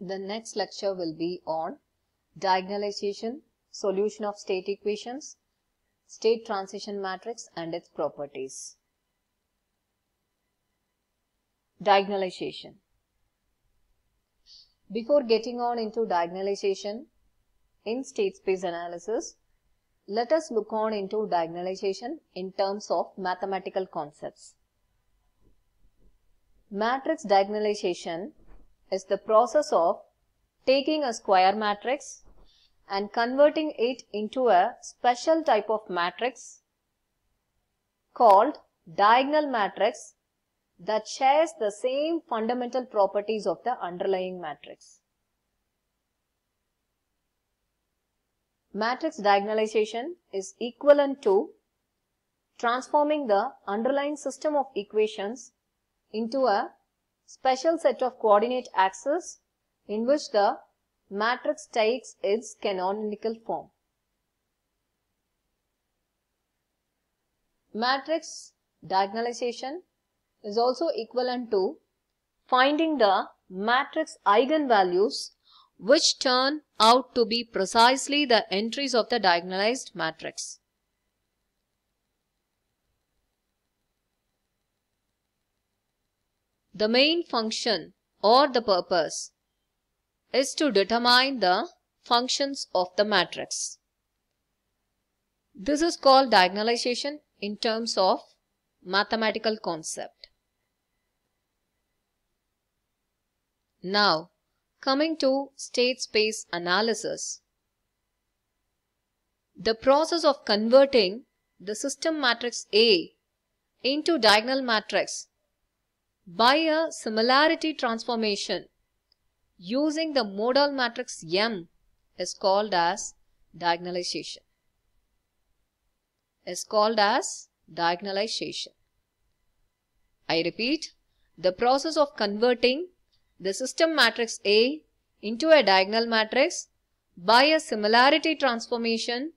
The next lecture will be on diagonalization, solution of state equations, state transition matrix and its properties. Diagonalization Before getting on into diagonalization in state space analysis, let us look on into diagonalization in terms of mathematical concepts. Matrix diagonalization is the process of taking a square matrix and converting it into a special type of matrix called diagonal matrix that shares the same fundamental properties of the underlying matrix. Matrix diagonalization is equivalent to transforming the underlying system of equations into a special set of coordinate axes in which the matrix takes its canonical form. Matrix diagonalization is also equivalent to finding the matrix eigenvalues which turn out to be precisely the entries of the diagonalized matrix. The main function or the purpose is to determine the functions of the matrix. This is called diagonalization in terms of mathematical concept. Now, coming to state space analysis. The process of converting the system matrix A into diagonal matrix by a similarity transformation using the modal matrix M is called as diagonalization. Is called as diagonalization. I repeat, the process of converting the system matrix A into a diagonal matrix by a similarity transformation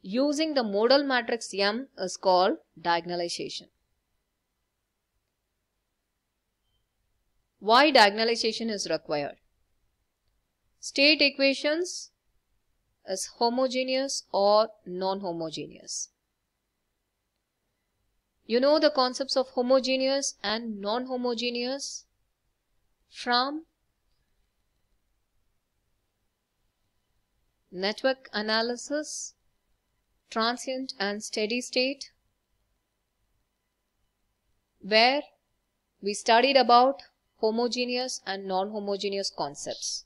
using the modal matrix M is called diagonalization. why diagonalization is required. State equations is homogeneous or non-homogeneous. You know the concepts of homogeneous and non-homogeneous from network analysis, transient and steady state, where we studied about homogeneous and non-homogeneous concepts.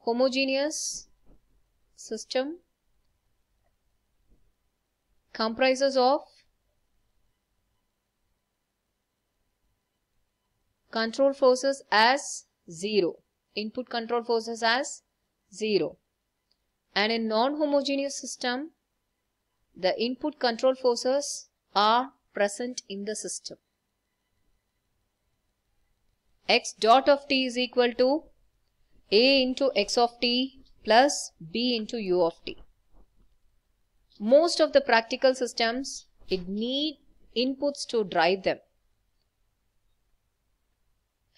Homogeneous system comprises of control forces as 0, input control forces as 0. And in non-homogeneous system, the input control forces are present in the system x dot of t is equal to a into x of t plus b into u of t. Most of the practical systems, it need inputs to drive them.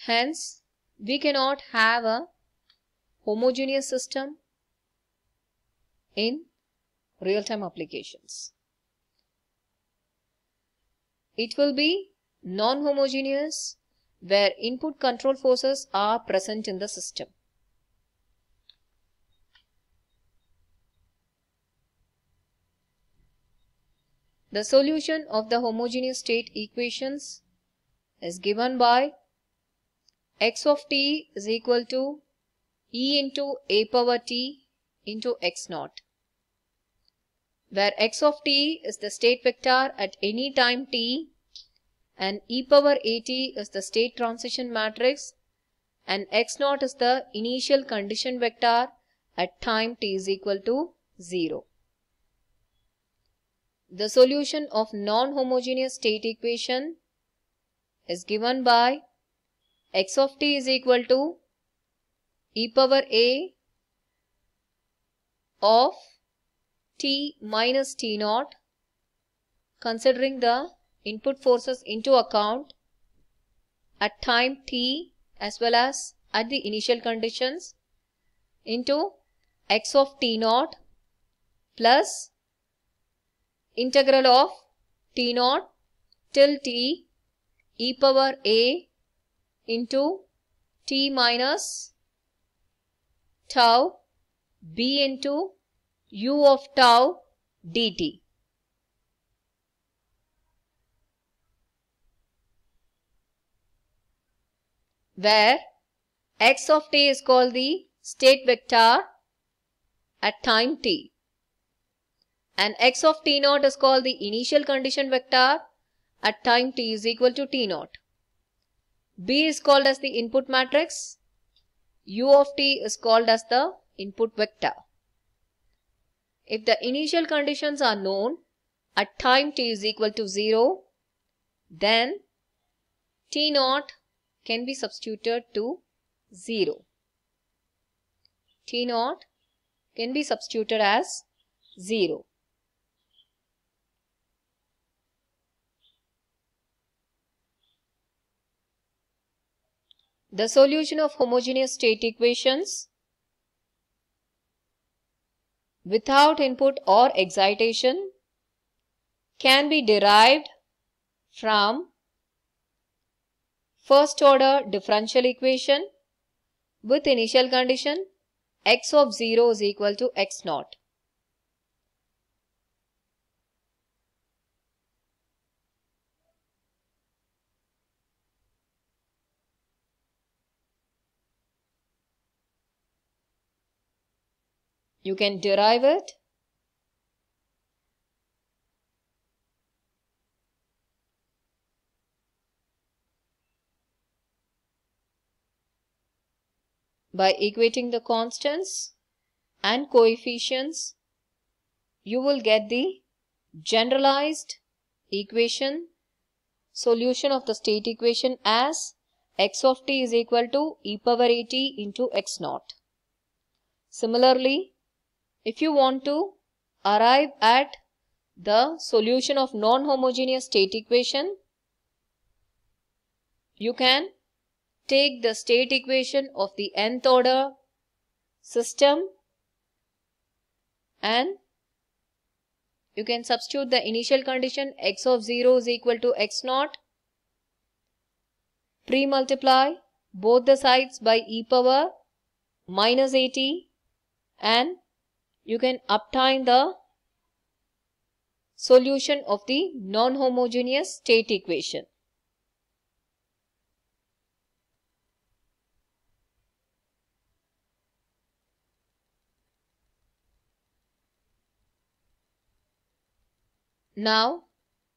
Hence, we cannot have a homogeneous system in real-time applications. It will be non-homogeneous where input control forces are present in the system. The solution of the homogeneous state equations is given by x of t is equal to e into a power t into x naught, where x of t is the state vector at any time t and e power 80 is the state transition matrix and x0 is the initial condition vector at time t is equal to 0. The solution of non-homogeneous state equation is given by x of t is equal to e power a of t minus t naught considering the input forces into account at time t as well as at the initial conditions into x of t naught plus integral of t naught till t e power a into t minus tau b into u of tau dt. where x of t is called the state vector at time t and x of t naught is called the initial condition vector at time t is equal to t naught. B is called as the input matrix. U of t is called as the input vector. If the initial conditions are known at time t is equal to 0, then t naught can be substituted to 0. T naught can be substituted as 0. The solution of homogeneous state equations without input or excitation can be derived from first order differential equation with initial condition x of 0 is equal to x naught. You can derive it by equating the constants and coefficients, you will get the generalized equation solution of the state equation as x of t is equal to e power at into x naught. Similarly, if you want to arrive at the solution of non-homogeneous state equation, you can Take the state equation of the nth order system and you can substitute the initial condition x of 0 is equal to x naught. Pre-multiply both the sides by e power minus 80 and you can obtain the solution of the non-homogeneous state equation. Now,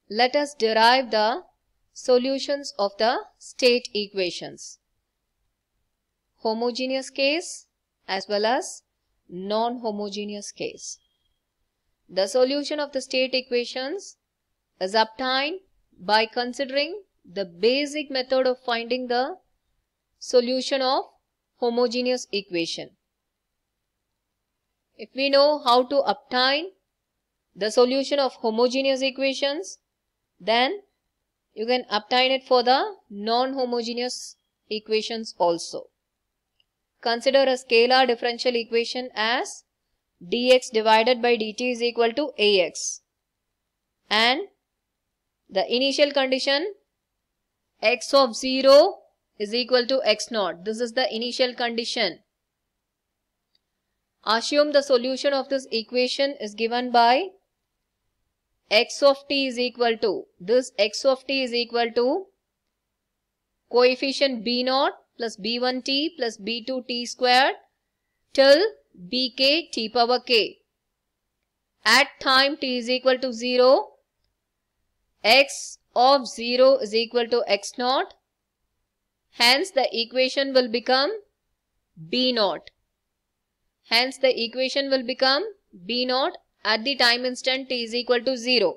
let us derive the solutions of the state equations. Homogeneous case as well as non-homogeneous case. The solution of the state equations is obtained by considering the basic method of finding the solution of homogeneous equation. If we know how to obtain the solution of homogeneous equations, then you can obtain it for the non-homogeneous equations also. Consider a scalar differential equation as dx divided by dt is equal to ax and the initial condition x of 0 is equal to x naught. This is the initial condition. Assume the solution of this equation is given by x of t is equal to this x of t is equal to coefficient b naught plus b1t plus b2t squared till bk t power k. At time t is equal to 0, x of 0 is equal to x naught. Hence the equation will become b naught. Hence the equation will become b naught at the time instant t is equal to 0.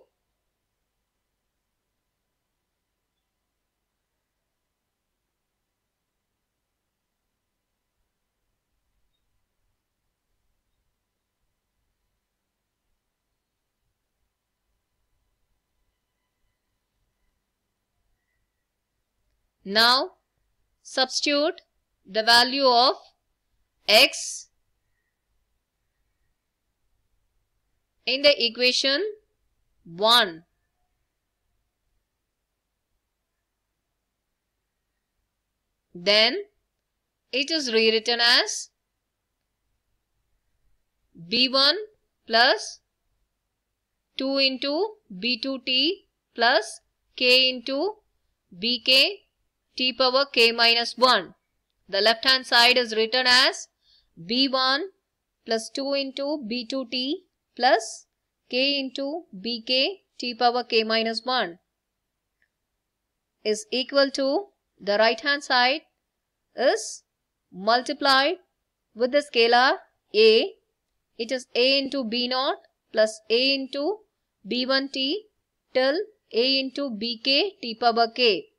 Now substitute the value of x in the equation 1. Then it is rewritten as b1 plus 2 into b2t plus k into bk t power k minus 1. The left hand side is written as b1 plus 2 into b2t plus k into bk t power k minus 1 is equal to the right hand side is multiplied with the scalar a. It is a into b naught plus a into b1t till a into bk t power k.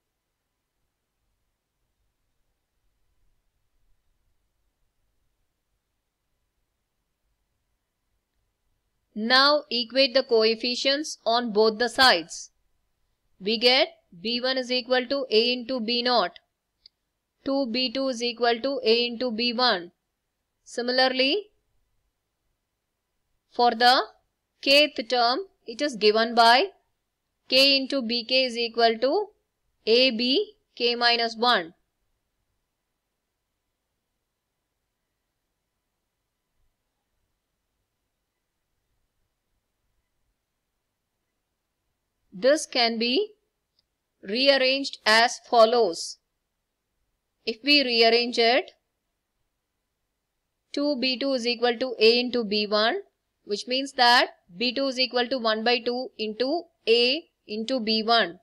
Now equate the coefficients on both the sides. We get b1 is equal to a into b0. 2b2 is equal to a into b1. Similarly, for the kth term, it is given by k into bk is equal to ab k minus 1. This can be rearranged as follows. If we rearrange it, 2b2 is equal to a into b1 which means that b2 is equal to 1 by 2 into a into b1.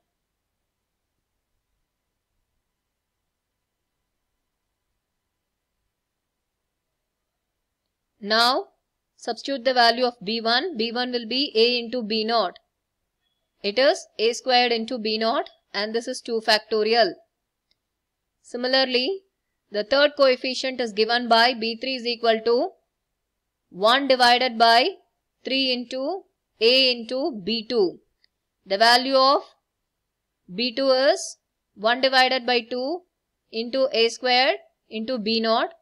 Now substitute the value of b1. b1 will be a into b0. It is a squared into b naught and this is 2 factorial. Similarly, the third coefficient is given by b3 is equal to 1 divided by 3 into a into b2. The value of b2 is 1 divided by 2 into a squared into b naught.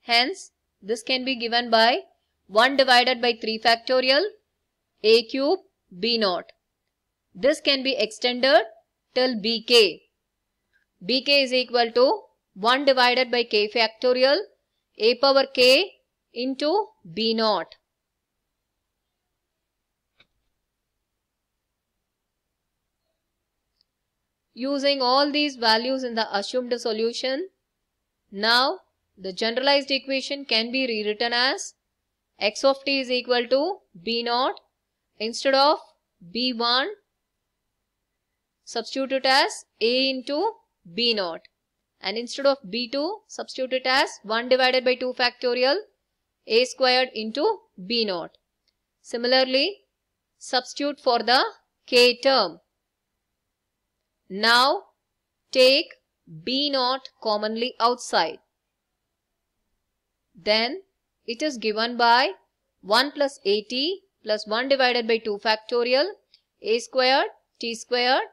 Hence, this can be given by 1 divided by 3 factorial a cube b naught. This can be extended till bk. bk is equal to 1 divided by k factorial a power k into b naught. Using all these values in the assumed solution, now the generalized equation can be rewritten as x of t is equal to b naught instead of b1 substitute it as A into B naught. And instead of B2, substitute it as 1 divided by 2 factorial A squared into B naught. Similarly, substitute for the K term. Now, take B naught commonly outside. Then, it is given by 1 plus 80 plus 1 divided by 2 factorial a squared t squared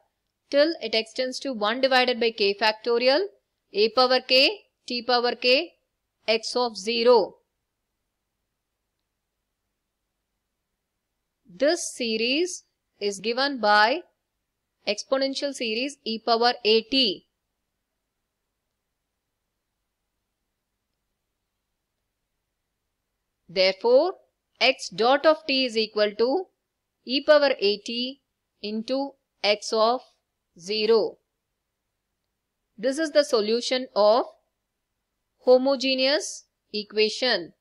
till it extends to 1 divided by k factorial, a power k, t power k, x of 0. This series is given by exponential series e power at. Therefore, x dot of t is equal to e power at into x of 0. This is the solution of homogeneous equation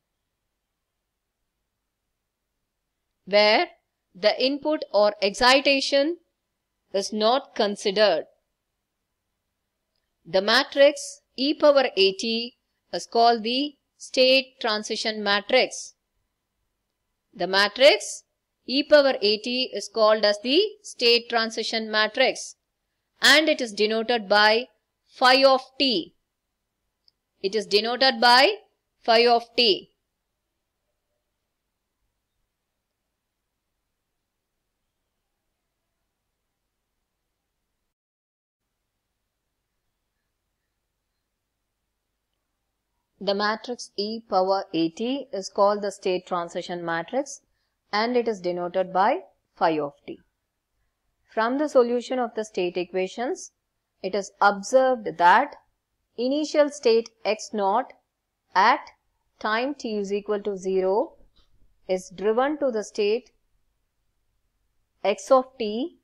where the input or excitation is not considered. The matrix e power at is called the state transition matrix. The matrix e power at is called as the state transition matrix and it is denoted by phi of t. It is denoted by phi of t. The matrix E power AT is called the state transition matrix and it is denoted by phi of t. From the solution of the state equations, it is observed that initial state x0 at time t is equal to 0 is driven to the state x of t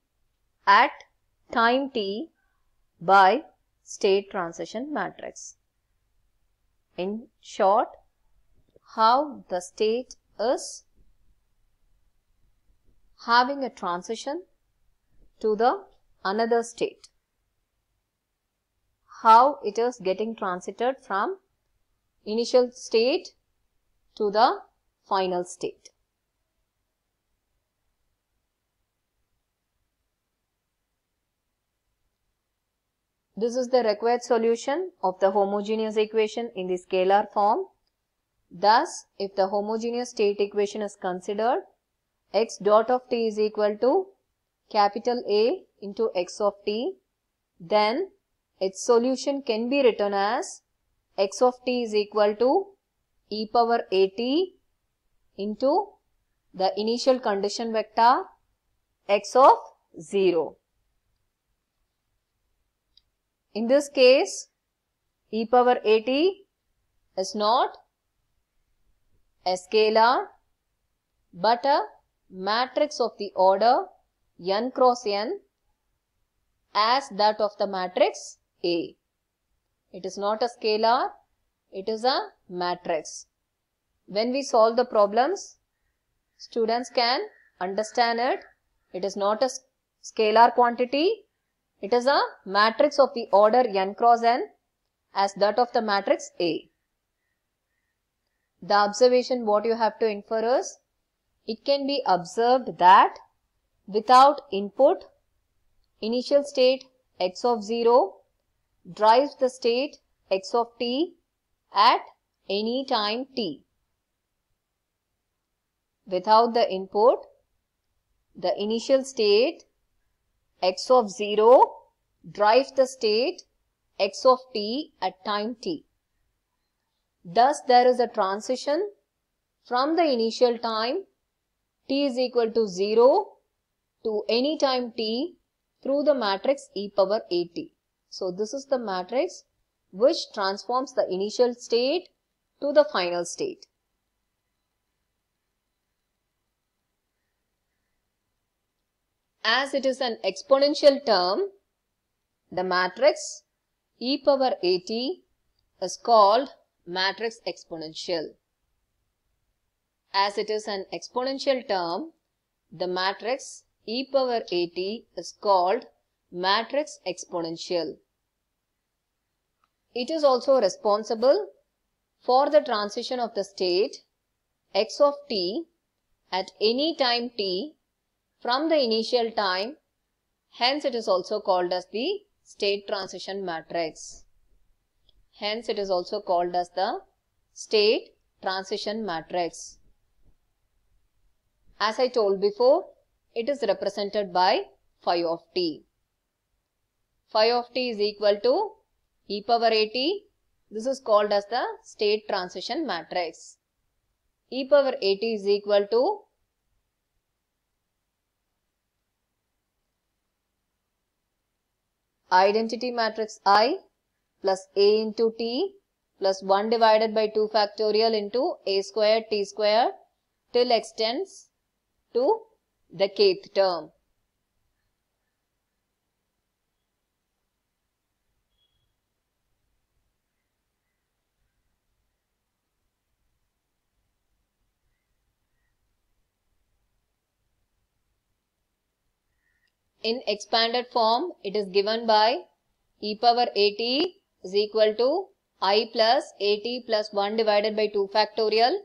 at time t by state transition matrix. In short, how the state is having a transition to the another state. How it is getting transited from initial state to the final state. This is the required solution of the homogeneous equation in the scalar form. Thus, if the homogeneous state equation is considered, x dot of t is equal to capital A into x of t, then its solution can be written as x of t is equal to e power at into the initial condition vector x of 0. In this case, e power at is not a scalar but a matrix of the order n cross n as that of the matrix A. It is not a scalar, it is a matrix. When we solve the problems, students can understand it. It is not a scalar quantity, it is a matrix of the order n cross n as that of the matrix A. The observation what you have to infer is, it can be observed that without input, initial state x of 0 drives the state x of t at any time t. Without the input, the initial state x of 0 drives the state x of t at time t. Thus, there is a transition from the initial time t is equal to 0 to any time t through the matrix e power at. So this is the matrix which transforms the initial state to the final state. As it is an exponential term, the matrix e power at is called matrix exponential. As it is an exponential term, the matrix e power at is called matrix exponential. It is also responsible for the transition of the state x of t at any time t from the initial time. Hence, it is also called as the state transition matrix. Hence, it is also called as the state transition matrix. As I told before, it is represented by phi of t. Phi of t is equal to e power at. This is called as the state transition matrix. e power at is equal to identity matrix I plus A into T plus 1 divided by 2 factorial into A square T square till extends to the kth term. In expanded form, it is given by e power at is equal to i plus at plus 1 divided by 2 factorial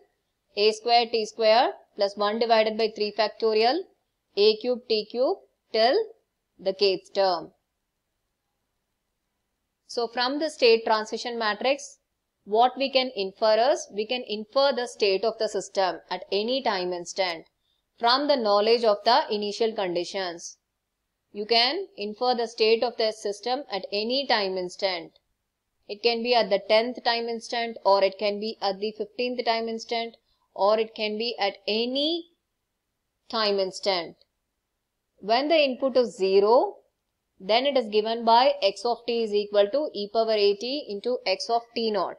a square t square plus 1 divided by 3 factorial a cube t cube till the kth term. So from the state transition matrix, what we can infer is, we can infer the state of the system at any time instant from the knowledge of the initial conditions. You can infer the state of the system at any time instant. It can be at the 10th time instant or it can be at the 15th time instant or it can be at any time instant when the input is 0, then it is given by x of t is equal to e power at into x of t naught.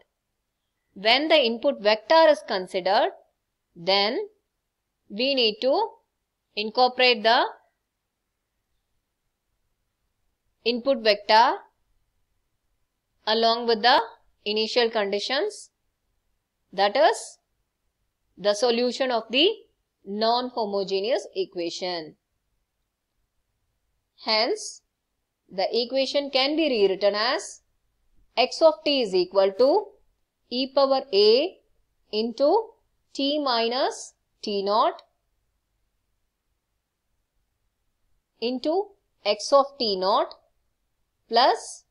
When the input vector is considered, then we need to incorporate the input vector along with the initial conditions that is the solution of the non-homogeneous equation. Hence, the equation can be rewritten as x of t is equal to e power a into t minus t naught into x of t naught plus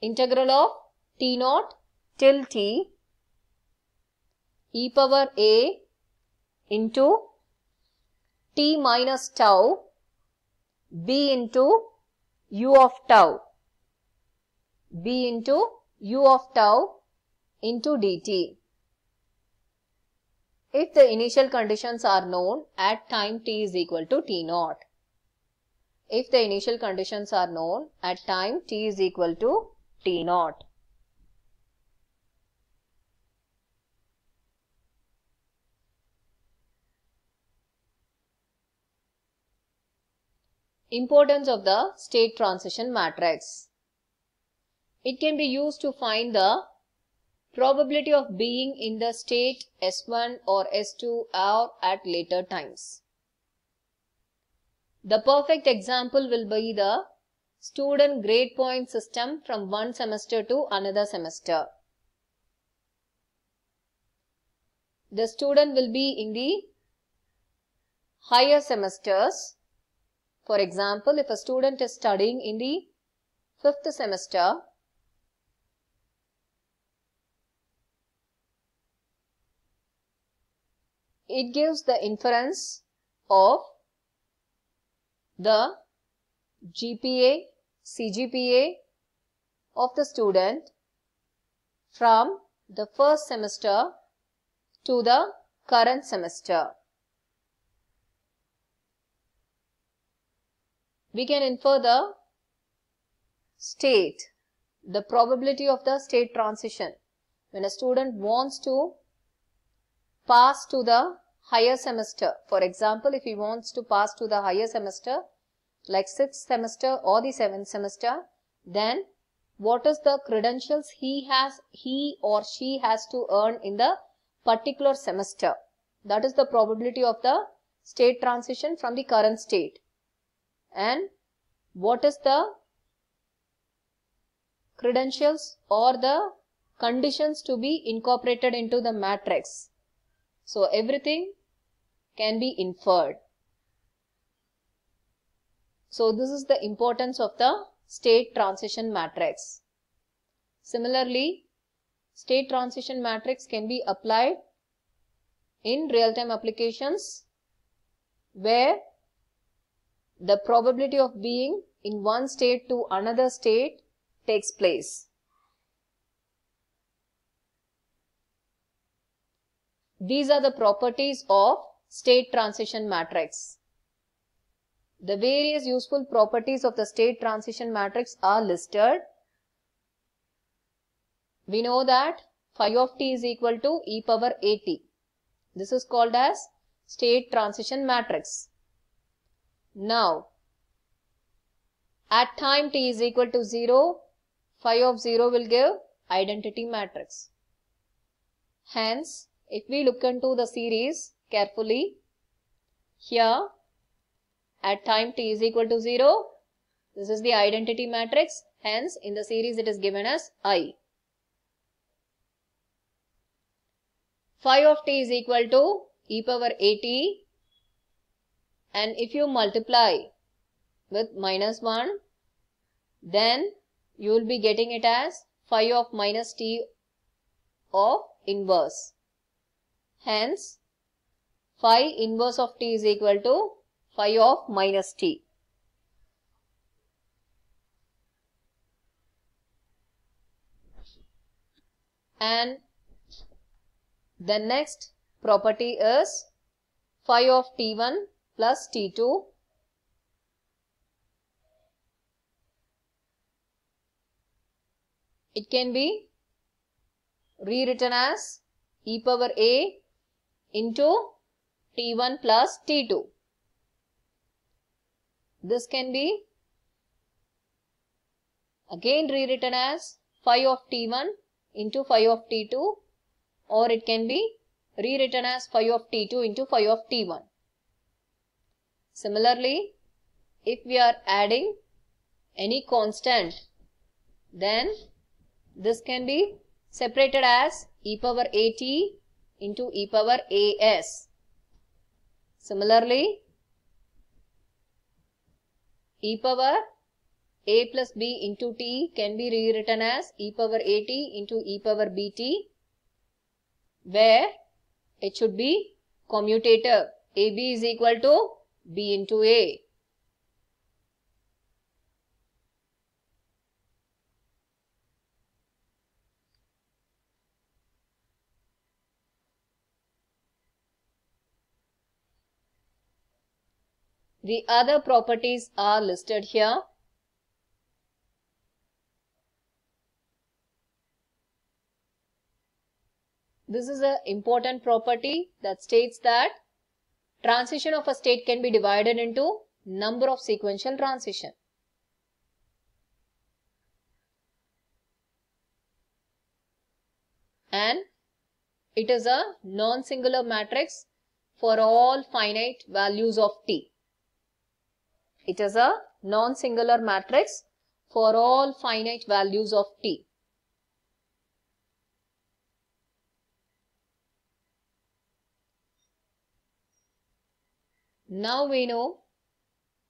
integral of t naught till t e power a into t minus tau b into u of tau b into u of tau into dt. If the initial conditions are known at time t is equal to t naught. If the initial conditions are known at time t is equal to t naught. Importance of the state transition matrix. It can be used to find the probability of being in the state S1 or S2 or at later times. The perfect example will be the student grade point system from one semester to another semester. The student will be in the higher semesters for example, if a student is studying in the fifth semester, it gives the inference of the GPA, CGPA of the student from the first semester to the current semester. we can infer the state, the probability of the state transition. When a student wants to pass to the higher semester, for example, if he wants to pass to the higher semester, like 6th semester or the 7th semester, then what is the credentials he has, he or she has to earn in the particular semester. That is the probability of the state transition from the current state and what is the credentials or the conditions to be incorporated into the matrix. So everything can be inferred. So this is the importance of the state transition matrix. Similarly, state transition matrix can be applied in real-time applications where the probability of being in one state to another state takes place. These are the properties of state transition matrix. The various useful properties of the state transition matrix are listed. We know that phi of t is equal to e power at. This is called as state transition matrix. Now, at time t is equal to 0, phi of 0 will give identity matrix. Hence, if we look into the series carefully, here at time t is equal to 0, this is the identity matrix. Hence, in the series it is given as I. Phi of t is equal to e power at and if you multiply with minus 1 then you will be getting it as phi of minus t of inverse. Hence phi inverse of t is equal to phi of minus t. And the next property is phi of t1 plus T2 it can be rewritten as e power a into t1 plus t2. This can be again rewritten as phi of t1 into phi of t2 or it can be rewritten as phi of t2 into phi of t1. Similarly, if we are adding any constant, then this can be separated as e power at into e power as. Similarly, e power a plus b into t can be rewritten as e power at into e power bt where it should be commutator ab is equal to B into A. The other properties are listed here. This is an important property that states that Transition of a state can be divided into number of sequential transition. And it is a non-singular matrix for all finite values of t. It is a non-singular matrix for all finite values of t. Now we know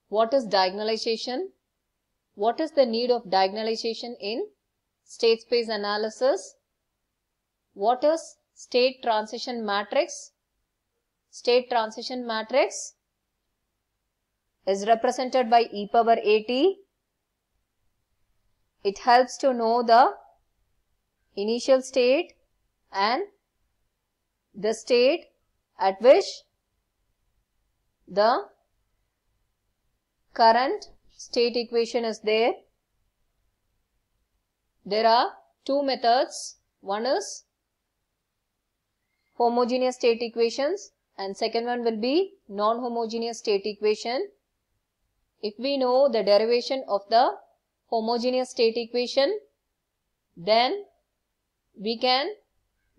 what is diagonalization, what is the need of diagonalization in state space analysis, what is state transition matrix, state transition matrix is represented by e power at. It helps to know the initial state and the state at which the current state equation is there. There are two methods. One is homogeneous state equations and second one will be non-homogeneous state equation. If we know the derivation of the homogeneous state equation, then we can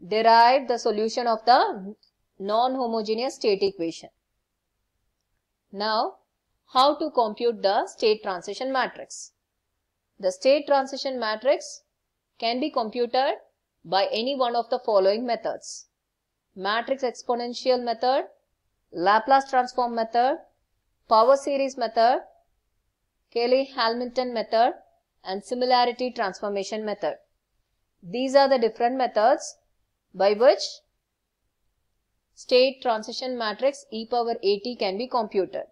derive the solution of the non-homogeneous state equation. Now, how to compute the state transition matrix? The state transition matrix can be computed by any one of the following methods. Matrix exponential method, Laplace transform method, power series method, Cayley-Hamilton method and similarity transformation method. These are the different methods by which state transition matrix e power at can be computed.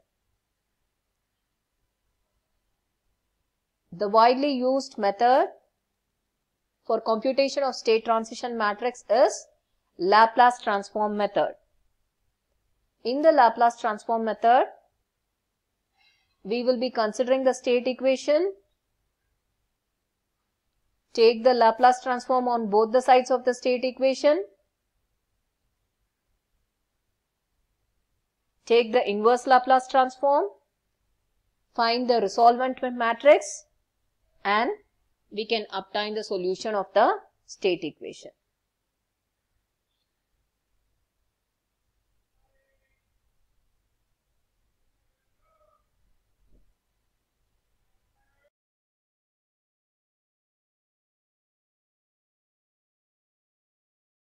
The widely used method for computation of state transition matrix is Laplace transform method. In the Laplace transform method, we will be considering the state equation. Take the Laplace transform on both the sides of the state equation Take the inverse Laplace transform. Find the resolvent matrix. And we can obtain the solution of the state equation.